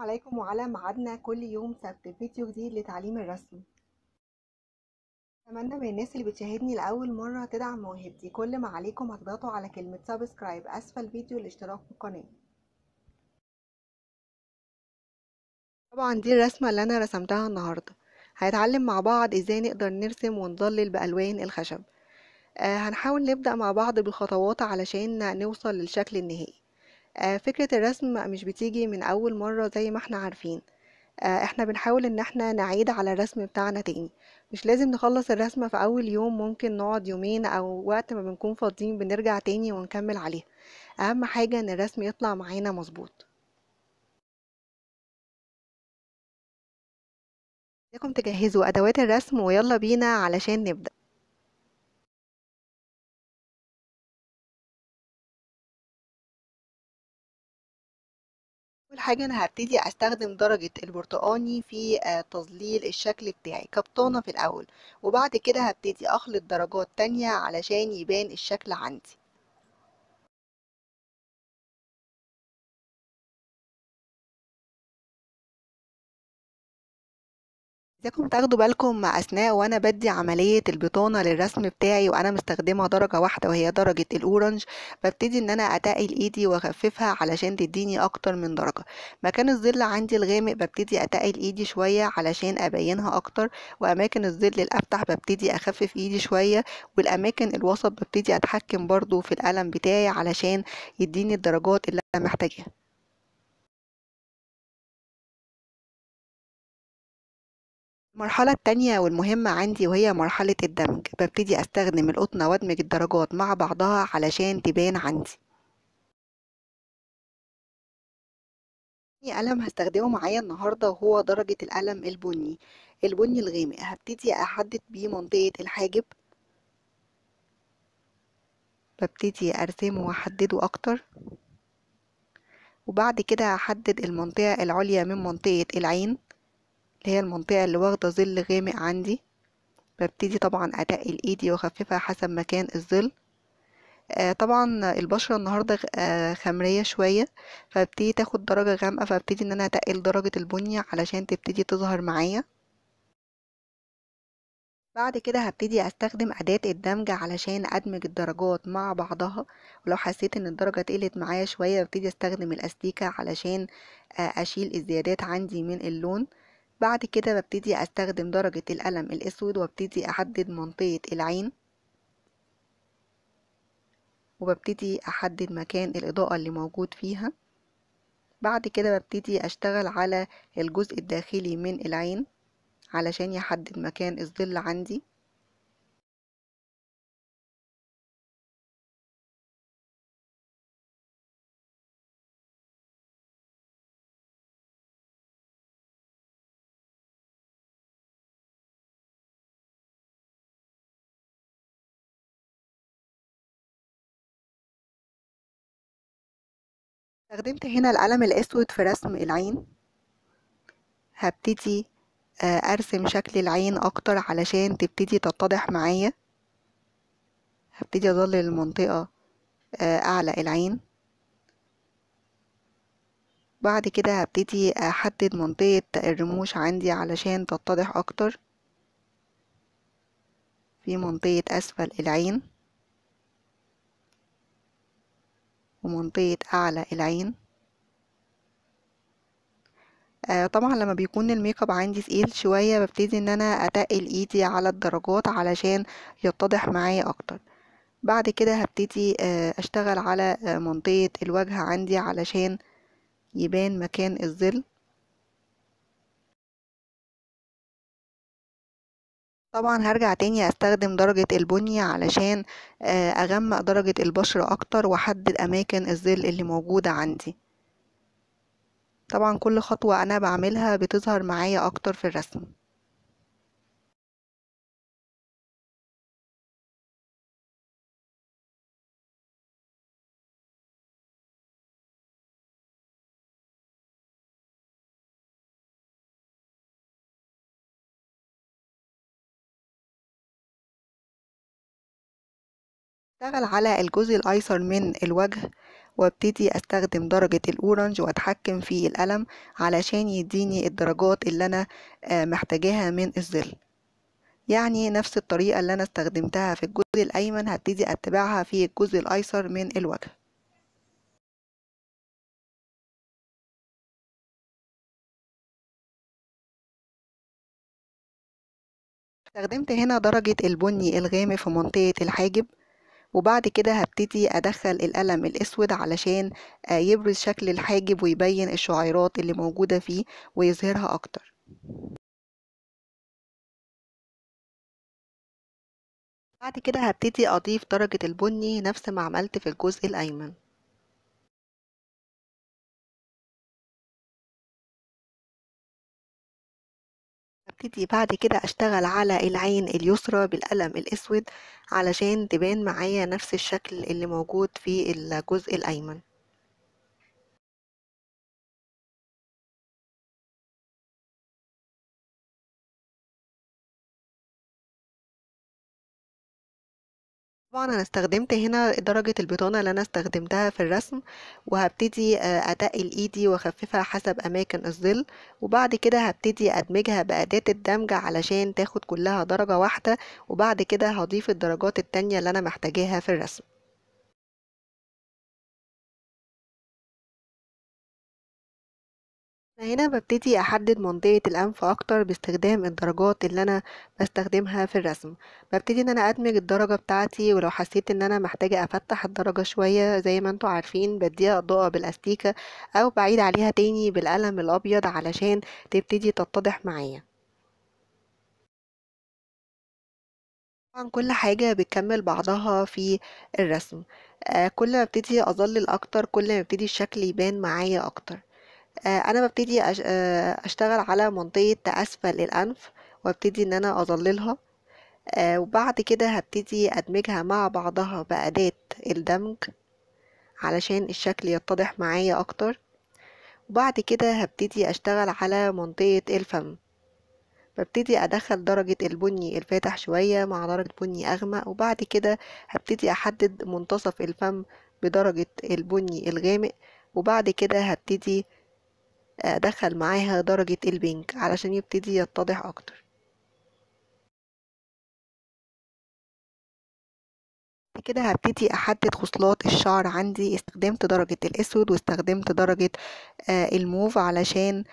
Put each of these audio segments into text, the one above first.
عليكم وعلى ميعادنا كل يوم سبت فيديو جديد لتعليم الرسم اتمنى من الناس اللي بتشاهدني لاول مره تدعم موهبتي كل ما عليكم هتضغطوا على كلمه سبسكرايب اسفل الفيديو الاشتراك في القناه طبعا دي الرسمه اللي انا رسمتها النهارده هنتعلم مع بعض ازاي نقدر نرسم ونظلل بالوان الخشب آه، هنحاول نبدا مع بعض بالخطوات علشان نوصل للشكل النهائي آه، فكرة الرسم مش بتيجي من أول مرة زي ما احنا عارفين آه، احنا بنحاول ان احنا نعيد على الرسم بتاعنا تاني مش لازم نخلص الرسمة في اول يوم ممكن نقعد يومين او وقت ما بنكون فاضيين بنرجع تاني ونكمل عليها اهم حاجة ان الرسم يطلع معانا مظبوط لكم تجهزوا ادوات الرسم ويلا بينا علشان نبدأ اول حاجه انا هبتدي استخدم درجه البرتقاني في آه، تظليل الشكل بتاعي كبطانه في الاول وبعد كده هبتدي اخلط درجات تانية علشان يبان الشكل عندي ازيكم تاخدوا بالكم مع اثناء وانا بدي عمليه البطانه للرسم بتاعي وانا مستخدمه درجه واحده وهي درجه الاورنج ببتدي ان انا اتقل ايدي واخففها علشان تديني اكتر من درجه مكان الظل عندي الغامق ببتدي اتقل ايدي شويه علشان ابينها اكتر واماكن الظل الافتح ببتدي اخفف ايدي شويه والاماكن الوسط ببتدي اتحكم برضو في القلم بتاعي علشان يديني الدرجات اللي انا محتاجاها المرحلة التانية والمهمة عندي وهي مرحلة الدمج ببتدي أستخدم القطنة وأدمج الدرجات مع بعضها علشان تبان عندي قلم هستخدمه معايا النهاردة وهو درجة القلم البني البني الغامق هبتدي أحدد بيه منطقة الحاجب ببتدي أرسمه وأحدده أكتر وبعد كده هحدد المنطقة العليا من منطقة العين اللي هي المنطقة اللي واخدة ظل غامق عندي ببتدي طبعا أتقل إيدي وأخففها حسب مكان الظل آه طبعا البشرة النهاردة آه خمرية شوية فابتدي تاخد درجة غامقة فابتدي إن أنا أتقل درجة البنية علشان تبتدي تظهر معايا بعد كده هبتدي استخدم أداة الدمج علشان أدمج الدرجات مع بعضها ولو حسيت ان الدرجة تقلت معايا شوية ببتدي استخدم الأستيكة علشان آه، أشيل الزيادات عندي من اللون بعد كده ببتدي أستخدم درجة القلم الأسود وابتدي أحدد منطقة العين وببتدي أحدد مكان الإضاءة اللي موجود فيها بعد كده ببتدي أشتغل على الجزء الداخلي من العين علشان يحدد مكان الظل عندي استخدمت هنا القلم الأسود في رسم العين هبتدي آه، أرسم شكل العين أكتر علشان تبتدي تتضح معايا هبتدي اظلل المنطقة آه، أعلى العين بعد كده هبتدي أحدد منطقة الرموش عندي علشان تتضح أكتر في منطقة أسفل العين ومنطقة أعلى العين آه طبعا لما بيكون الميك اب عندي ثقيل شوية ببتدي ان انا اتقل ايدي على الدرجات علشان يتضح معايا اكتر بعد كده هبتدي آه اشتغل على آه، منطقة الوجه عندي علشان يبان مكان الظل طبعا هرجع تاني استخدم درجة البنية علشان آه، اغمق درجة البشرة اكتر واحدد اماكن الظل اللي موجودة عندي طبعا كل خطوة انا بعملها بتظهر معايا اكتر في الرسم اشتغل على الجزء الايسر من الوجه وابتدي استخدم درجة الاورنج واتحكم في القلم علشان يديني الدرجات اللي انا آه، محتاجاها من الظل يعني نفس الطريقة اللي انا استخدمتها في الجزء الايمن هبتدي اتبعها في الجزء الايسر من الوجه استخدمت هنا درجة البني الغامق في منطقة الحاجب وبعد كده هبتدي أدخل القلم الأسود علشان آه، يبرز شكل الحاجب ويبين الشعيرات اللي موجودة فيه ويظهرها أكتر بعد كده هبتدي أضيف درجة البني نفس ما عملت في الجزء الأيمن هبتدي بعد كده أشتغل على العين اليسرى بالقلم الأسود علشان تبان معايا نفس الشكل اللي موجود في الجزء الأيمن طبعا انا استخدمت هنا درجة البطانة اللي انا استخدمتها في الرسم وهبتدي آه، ادق ايدي واخففها حسب اماكن الظل وبعد كده هبتدي ادمجها باداة الدمج علشان تاخد كلها درجة واحدة وبعد كده هضيف الدرجات التانية اللي انا محتاجاها في الرسم هنا ببتدي أحدد منطقة الأنف أكتر باستخدام الدرجات اللي أنا بستخدمها في الرسم ببتدي إن أنا أدمج الدرجة بتاعتي ولو حسيت إن أنا محتاجة أفتح الدرجة شوية زي ما انتوا عارفين بديها إضاءة بالأستيكة أو بعيد عليها تاني بالقلم الأبيض علشان تبتدي تتضح معايا طبعا كل حاجة بتكمل بعضها في الرسم آه، كل ما ابتدي أظلل أكتر كل ما ابتدي الشكل يبان معايا أكتر آه، انا ببتدي آه، اشتغل على منطقه اسفل الانف وابتدي ان انا اظللها آه، وبعد كده هبتدي ادمجها مع بعضها باداه الدمج علشان الشكل يتضح معايا اكتر وبعد كده هبتدي اشتغل على منطقه الفم ببتدي ادخل درجة البني الفاتح شوية مع درجة بني اغمق وبعد كده هبتدي احدد منتصف الفم بدرجة البني الغامق وبعد كده هبتدي آه، دخل معاها درجة البنج علشان يبتدي يتضح أكتر كده هبتدي احدد خصلات الشعر عندي استخدمت درجة الاسود واستخدمت درجة آه، الموف علشان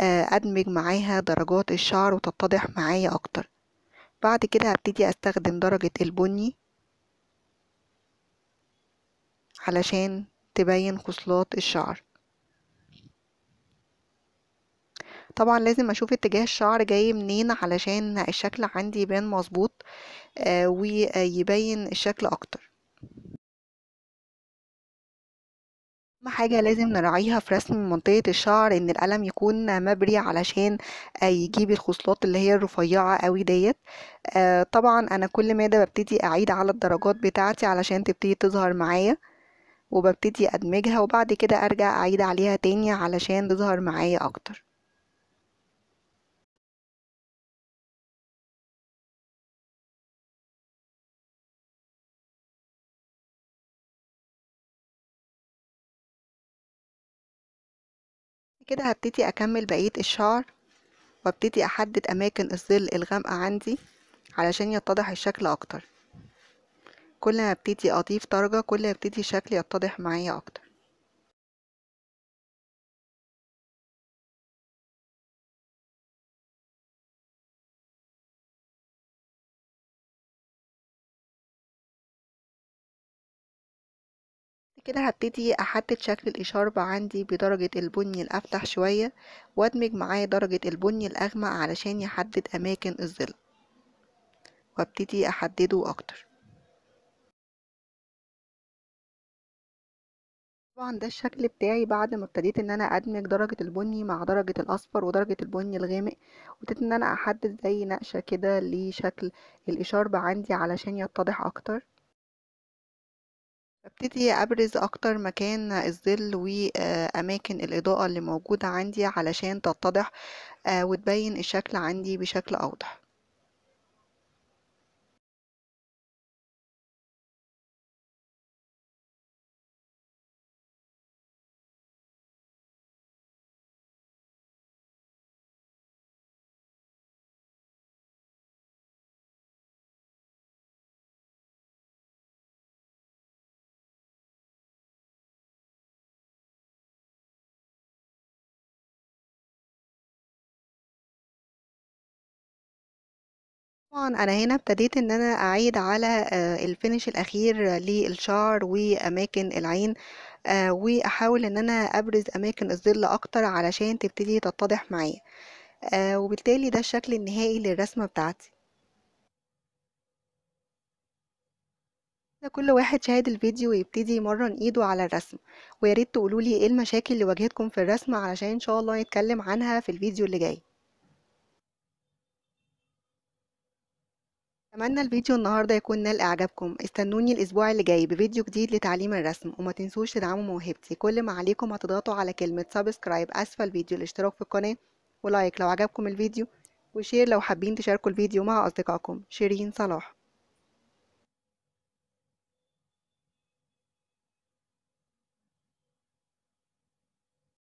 آه، ادمج معاها درجات الشعر وتتضح معايا اكتر بعد كده هبتدي استخدم درجة البني علشان تبين خصلات الشعر طبعا لازم اشوف اتجاه الشعر جاي منين علشان الشكل عندي يبان مظبوط آه، ويبين الشكل اكتر اهم حاجه لازم نراعيها في رسم منطقه الشعر ان القلم يكون مبري علشان آه، يجيب الخصلات اللي هي الرفيعه قوي ديت آه، طبعا انا كل ماده ببتدي اعيد على الدرجات بتاعتي علشان تبتدي تظهر معايا وببتدي ادمجها وبعد كده ارجع اعيد عليها تاني علشان تظهر معايا اكتر كده هبتدي أكمل بقية الشعر وابتدي أحدد أماكن الظل الغامقة عندي علشان يتضح الشكل أكتر كل ما ابتدي أضيف درجة كل ما ابتدي شكلي يتضح معايا أكتر كده هبتدي احدد شكل الاشارب عندي بدرجة البني الأفتح شوية وادمج معاه درجة البني الأغمق علشان يحدد أماكن الظل وابتدي احدده أكتر طبعا ده الشكل بتاعي بعد ما ابتديت ان انا ادمج درجة البني مع درجة الاصفر ودرجة البني الغامق وابتديت ان انا احدد زي نقشة كده لشكل الاشاربة عندي علشان يتضح اكتر ابتدي أبرز أكتر مكان الظل وأماكن الإضاءة اللي موجودة عندي علشان تتضح آه، وتبين الشكل عندي بشكل أوضح طبعا انا هنا ابتديت ان انا اعيد على آه، الفينش الاخير للشعر واماكن العين آه، واحاول ان انا ابرز اماكن الظل اكتر علشان تبتدي تتضح معايا آه، وبالتالي ده الشكل النهائي للرسمة بتاعتي كل واحد شاهد الفيديو ويبتدي يمرن ايده على الرسم وياريت تقولولي ايه المشاكل اللي واجهتكم في الرسم علشان ان شاء الله نتكلم عنها في الفيديو اللي جاي اتمنى الفيديو النهاردة يكون نال اعجابكم استنوني الاسبوع اللي جاي بفيديو جديد لتعليم الرسم وما تنسوش تدعموا موهبتي كل ما عليكم هتضغطوا على كلمة سبسكرايب اسفل الفيديو الاشتراك في القناة ولايك لو عجبكم الفيديو وشير لو حابين تشاركوا الفيديو مع اصدقائكم شيرين صلاح